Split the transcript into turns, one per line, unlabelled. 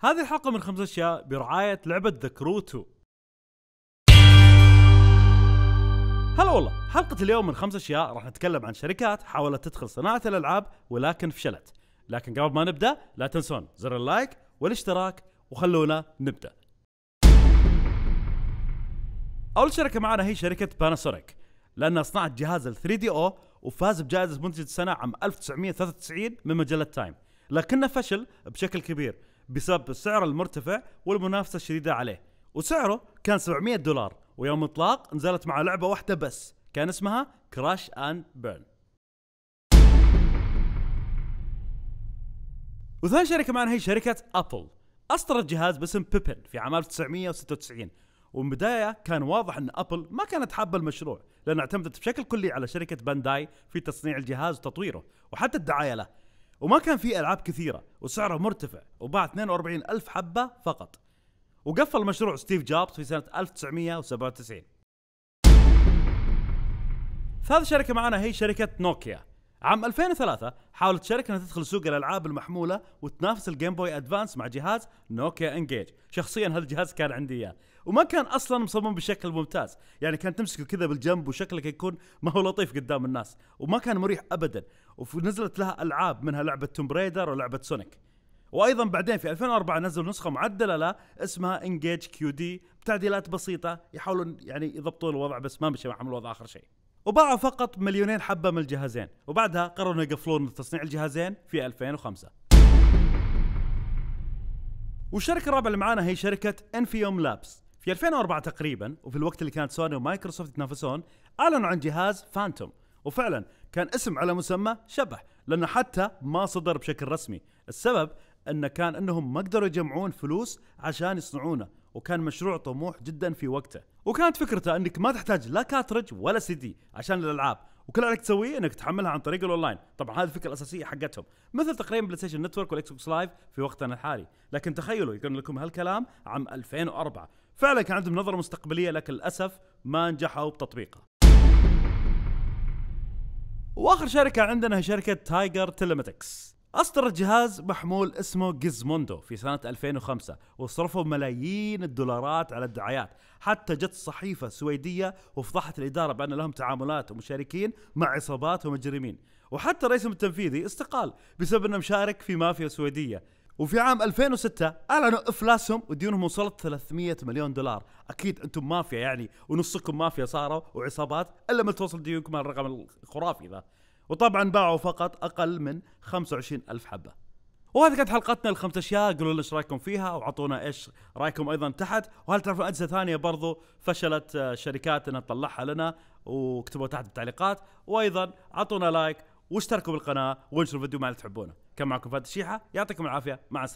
هذه الحلقة من خمس أشياء برعاية لعبة ذا كرو 2 هلا والله حلقة اليوم من خمس أشياء راح نتكلم عن شركات حاولت تدخل صناعة الألعاب ولكن فشلت لكن قبل ما نبدأ لا تنسون زر اللايك والاشتراك وخلونا نبدأ أول شركة معنا هي شركة باناسونيك لأنها صنعت جهاز ال 3 دي أو وفاز بجائزة منتج السنة عام 1993 من مجلة تايم لكنه فشل بشكل كبير بسبب السعر المرتفع والمنافسه الشديده عليه وسعره كان 700 دولار ويوم اطلاق نزلت مع لعبه واحده بس كان اسمها كراش اند بيرن وثاني شركه معنا هي شركه ابل اصدرت جهاز باسم بيبن في عام 1996 ومن بداية كان واضح أن أبل ما كانت حابة المشروع لان اعتمدت بشكل كلي على شركة بانداي في تصنيع الجهاز وتطويره وحتى الدعاية له وما كان في العاب كثيره وسعره مرتفع وباع 42 الف حبه فقط وقفل مشروع ستيف جوبز في سنه 1997 ثالث شركه معنا هي شركه نوكيا عام 2003 حاولت الشركه انها تدخل سوق الالعاب المحموله وتنافس الجيم بوي ادفانس مع جهاز نوكيا انجيج شخصيا هذا الجهاز كان عندي اياه وما كان اصلا مصمم بشكل ممتاز يعني كان تمسكه كذا بالجنب وشكلك يكون ما هو لطيف قدام الناس وما كان مريح ابدا ونزلت لها العاب منها لعبه توم بريدر ولعبه سونيك وايضا بعدين في 2004 نزلوا نسخه معدله له اسمها انجيج كيو دي بتعديلات بسيطه يحاولون يعني يضبطون الوضع بس ما مشي معهم الوضع اخر شيء وباعوا فقط مليونين حبه من الجهازين وبعدها قرروا يقفلون تصنيع الجهازين في 2005 والشركه الرابعه اللي معانا هي شركه انفيوم لابس في 2004 تقريبا وفي الوقت اللي كانت سوني ومايكروسوفت يتنافسون اعلنوا عن جهاز فانتوم وفعلا كان اسم على مسمى شبه لانه حتى ما صدر بشكل رسمي السبب انه كان انهم ما قدروا يجمعون فلوس عشان يصنعونه وكان مشروع طموح جدا في وقته وكانت فكرته انك ما تحتاج لا كاترج ولا سي دي عشان الالعاب وكل عليك تسويه انك تحملها عن طريق الاونلاين طبعا هذه الفكره الاساسيه حقتهم مثل تقريبا بلاي ستيشن نتورك والاكس بوكس لايف في وقتنا الحالي لكن تخيلوا يقول لكم هالكلام عام 2004 فعلا كان عندهم نظره مستقبليه لكن للاسف ما نجحوا بتطبيقها واخر شركه عندنا هي شركه تايجر تيليماتكس أصدر جهاز محمول اسمه جيزموندو في سنة 2005 وصرفوا ملايين الدولارات على الدعايات حتى جت صحيفة سويدية وفضحت الإدارة بأن لهم تعاملات ومشاركين مع عصابات ومجرمين وحتى رئيسهم التنفيذي استقال بسبب أنه مشارك في مافيا سويدية وفي عام 2006 اعلنوا افلاسهم وديونهم وصلت 300 مليون دولار، اكيد انتم مافيا يعني ونصكم مافيا صاروا وعصابات الا ما توصل ديونكم هالرقم الخرافي ذا. وطبعا باعوا فقط اقل من 25 الف حبه وهذه كانت حلقتنا الخمس اشياء قولوا لنا ايش رايكم فيها وعطونا ايش رايكم ايضا تحت وهل تعرفون اجهزه ثانيه برضو فشلت آه، شركات انها تطلعها لنا واكتبوا تحت بالتعليقات وايضا عطونا لايك واشتركوا بالقناه وانشروا الفيديو مع اللي تحبونه كان معكم فهد الشيحه يعطيكم العافيه مع السلامه